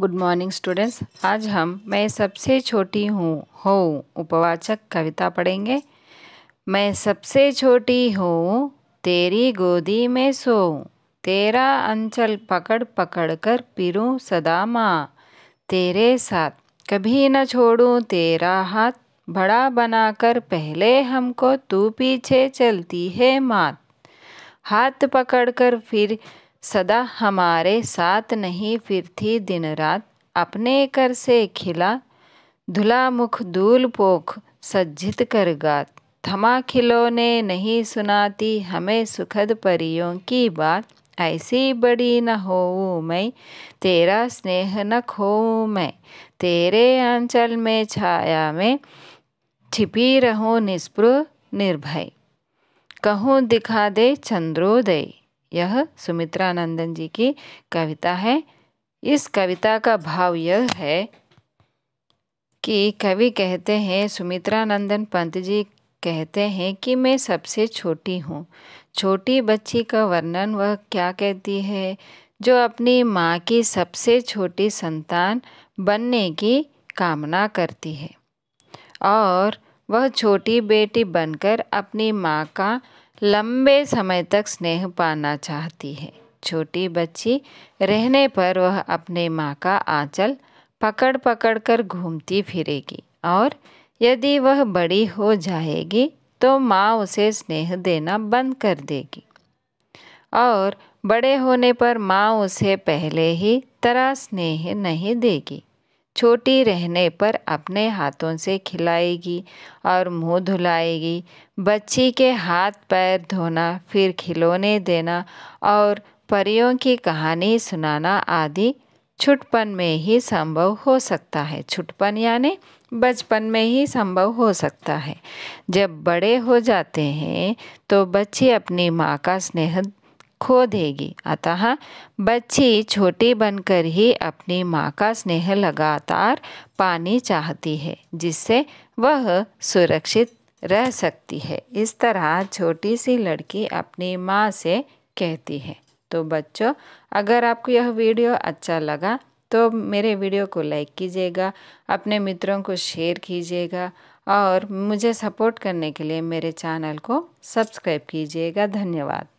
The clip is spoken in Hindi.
गुड मॉर्निंग स्टूडेंट्स आज हम मैं सबसे छोटी हूँ हो उपवाचक कविता पढ़ेंगे मैं सबसे छोटी हूँ तेरी गोदी में सो तेरा अंचल पकड़ पकड़ कर पिरूँ सदा माँ तेरे साथ कभी न छोड़ूँ तेरा हाथ बड़ा बनाकर पहले हमको तू पीछे चलती है मात हाथ पकड़कर फिर सदा हमारे साथ नहीं फिरती दिन रात अपने कर से खिला धुला मुख धूल पोख सज्जित कर गात थमा खिलौने नहीं सुनाती हमें सुखद परियों की बात ऐसी बड़ी न होऊँ मैं तेरा स्नेह न खो मैं तेरे अंचल में छाया में छिपी रहूँ निष्पृह निर्भय कहूँ दिखा दे चंद्रोदय यह सुमित्रा नंदन जी की कविता है इस कविता का भाव यह है कि कवि कहते हैं सुमित्रा नंदन पंत जी कहते हैं कि मैं सबसे छोटी हूँ छोटी बच्ची का वर्णन वह क्या कहती है जो अपनी माँ की सबसे छोटी संतान बनने की कामना करती है और वह छोटी बेटी बनकर अपनी माँ का लंबे समय तक स्नेह पाना चाहती है छोटी बच्ची रहने पर वह अपने माँ का आंचल पकड़ पकड़ कर घूमती फिरेगी और यदि वह बड़ी हो जाएगी तो माँ उसे स्नेह देना बंद कर देगी और बड़े होने पर माँ उसे पहले ही तरह स्नेह नहीं देगी छोटी रहने पर अपने हाथों से खिलाएगी और मुंह धुलाएगी बच्ची के हाथ पैर धोना फिर खिलौने देना और परियों की कहानी सुनाना आदि छुटपन में ही संभव हो सकता है छुटपन यानि बचपन में ही संभव हो सकता है जब बड़े हो जाते हैं तो बच्चे अपनी माँ का स्नेह खो देगी अतः बच्ची छोटी बनकर ही अपनी माँ का स्नेह लगातार पानी चाहती है जिससे वह सुरक्षित रह सकती है इस तरह छोटी सी लड़की अपनी माँ से कहती है तो बच्चों अगर आपको यह वीडियो अच्छा लगा तो मेरे वीडियो को लाइक कीजिएगा अपने मित्रों को शेयर कीजिएगा और मुझे सपोर्ट करने के लिए मेरे चैनल को सब्सक्राइब कीजिएगा धन्यवाद